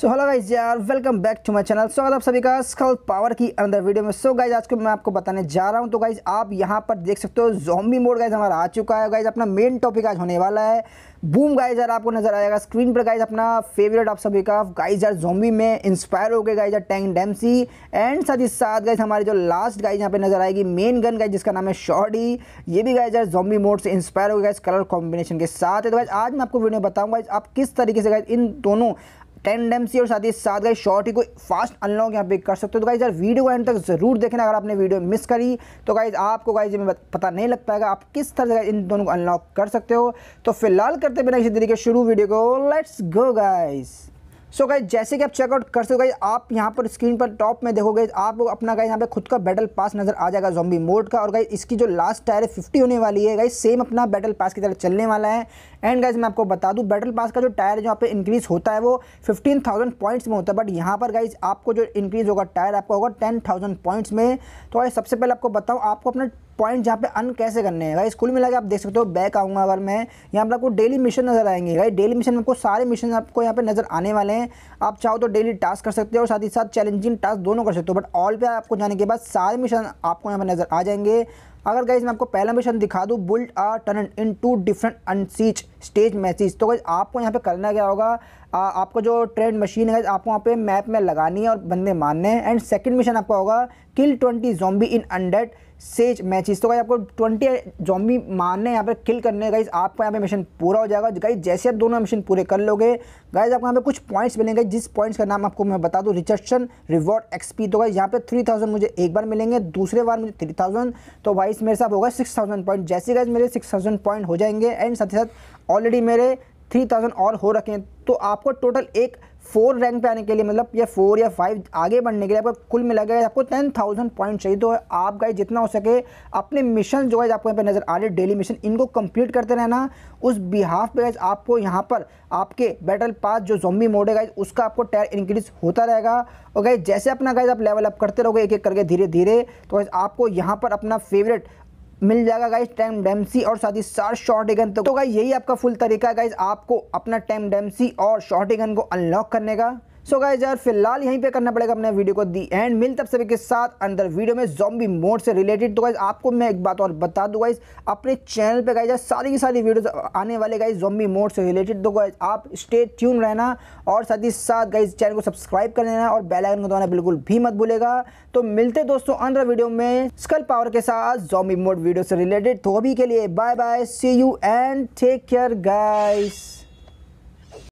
सो hello guys यार welcome back to my channel स्वागत आप सभी का स्कल पावर की अंदर वीडियो में सो so गाइज आज को मैं आपको बताने जा रहा हूं तो गाइज आप यहां पर देख सकते हो जोम्बी मोड गाइज हमारा आ चुका है गाइज अपना मेन टॉपिक आज होने वाला है बूम गाइज यार आपको नजर आएगा स्क्रीन पर गाइज अपना फेवरेट आप सभी का गाइज यार जोम्बी में इंस्पायर हो गए गाइज यार टैंक डेमसी एंड साथ ही साथ गाइज हमारी जो लास्ट गाइज यहाँ पे नजर आएगी मेन गन गाइज जिसका नाम है शॉडी ये भी गाइज यार जोम्बी मोड से इंस्पायर हो गए गाइज कलर कॉम्बिनेशन के साथ है तो गाइज आज मैं आपको वीडियो बताऊँगा आप किस तरीके से गाइज इन दोनों टेन डेम्सी और साथ ही साथ गई शॉर्ट ही कोई फास्ट अनलॉक यहाँ पे कर सकते हो तो गाइज यार वीडियो को एंड तक जरूर देखना अगर आपने वीडियो मिस करी तो गाइज आपको गाइज में पता नहीं लग पाएगा आप किस तरह से इन दोनों को अनलॉक कर सकते हो तो फिलहाल करते बिना इसी तरीके शुरू वीडियो को let's go guys so guys जैसे कि आप चेकआउट कर सकते हो गाइज आप यहाँ पर स्क्रीन पर टॉप में देखोगे आप अपना गाइज यहाँ पे खुद का बैटल पास नजर आ जाएगा जॉम्बी मोड का और गाइज इसकी जो लास्ट टायर है फिफ्टी होने वाली है गाइज सेम अपना बैटल पास की तरह चलने वाला है एंड गाइज मैं आपको बता दूँ बैटल पास का जो टायर जहाँ पे इंक्रीज़ होता है वो फिफ्टीन थाउजेंड पॉइंट्स में होता है बट यहाँ पर गाइज आपको जो इंक्रीज़ होगा टायर आपका होगा टेन थाउजेंड पॉइंट्स में तो गाइज सबसे पहले आपको बताऊँ आपको अपना पॉइंट जहाँ पे अन कैसे करने हैं गाइस कुल मिला के आप देख सकते हो बैक आऊँगा अगर मैं यहाँ पर आपको डेली मिशन नजर आएंगे गाइस डेली मिशन में आपको सारे मिशन आपको यहाँ पे नजर आने वाले हैं हैं आप चाहो तो डेली टास्क कर सकते हो और साथ ही साथ चैलेंजिंग टास्क दोनों कर सकते हो बट ऑल पे आपको जाने के बाद सारे मिशन आपको यहाँ पर नज़र आ जाएंगे अगर गाइज मैं आपको पहला मिशन दिखा दूँ build a turn in two different unseen stage message तो गाइज आपको यहाँ पे करना क्या होगा आ, आपको जो ट्रेंड मशीन है आपको वहाँ पे मैप में लगानी है और बंदे मारने हैं एंड सेकंड मिशन आपका होगा kill twenty zombie in undead siege matches तो गाइज आपको ट्वेंटी जॉम्बी मारने यहाँ पे किल करने गाइज आपको यहाँ पे मिशन पूरा हो जाएगा गाइज जैसे आप दोनों मिशन पूरे कर लोगे गाइज आपको यहाँ पे कुछ पॉइंट्स मिलेंगे जिस पॉइंट्स का नाम आपको मैं बता दूँ रिचर्शन रिवॉर्ड एक्सपी तो गाइज यहाँ पे थ्री थाउजेंड मुझे एक बार मिलेंगे दूसरे बार मुझे थ्री थाउजेंड तो भाई प्राइस मेरे साथ होगा सिक्स थाउजेंड पॉइंट जैसे गैस मेरे सिक्स थाउजेंड पॉइंट हो जाएंगे एंड साथ ही साथ ऑलरेडी मेरे थ्री थाउजेंड और हो रखे हैं तो आपको टोटल एक फोर रैंक पे आने के लिए मतलब या फोर या फाइव आगे बढ़ने के लिए आपको कुल मिला गया आपको टेन थाउजेंड पॉइंट चाहिए तो आप गाइज जितना हो सके अपने मिशन जो है आपको यहाँ पे नज़र आ रहे डेली मिशन इनको कंप्लीट करते रहना उस बिहाफ पे गाइज आपको यहाँ पर आपके बैटल पास जो जोम्बी मोड है गाइज उसका आपको टायर इंक्रीज होता रहेगा और गाइज जैसे अपना गाइज आप लेवल अप करते रहोगे एक एक करके धीरे धीरे तो गाइज आपको यहाँ पर अपना फेवरेट मिल जाएगा गाइज टैम डेमसी और साथ ही साथ शॉर्ट एगन तो, तो यही आपका फुल तरीका है गाइज आपको अपना टैम डेमसी और शॉर्ट एगन को अनलॉक करने का सो गाइज यार फिलहाल यहीं पे करना पड़ेगा अपने वीडियो को दी एंड मिल तब सभी के साथ अंदर वीडियो में जॉम्बी मोड से रिलेटेड तो गाइज आपको मैं एक बात और बता दूँ गाइज अपने चैनल पे गाइज सारी की सारी वीडियोस आने वाले गाइज जॉम्बी मोड से रिलेटेड तो गाइज आप स्टे ट्यून रहना और साथ ही साथ गाइज चैनल को सब्सक्राइब कर लेना और बेलाइकन को दबाना बिल्कुल भी मत भूलेगा तो मिलते दोस्तों अंदर वीडियो में स्कल पावर के साथ जॉम्बी मोड वीडियो से रिलेटेड तो अभी के लिए bye bye see you and take care guys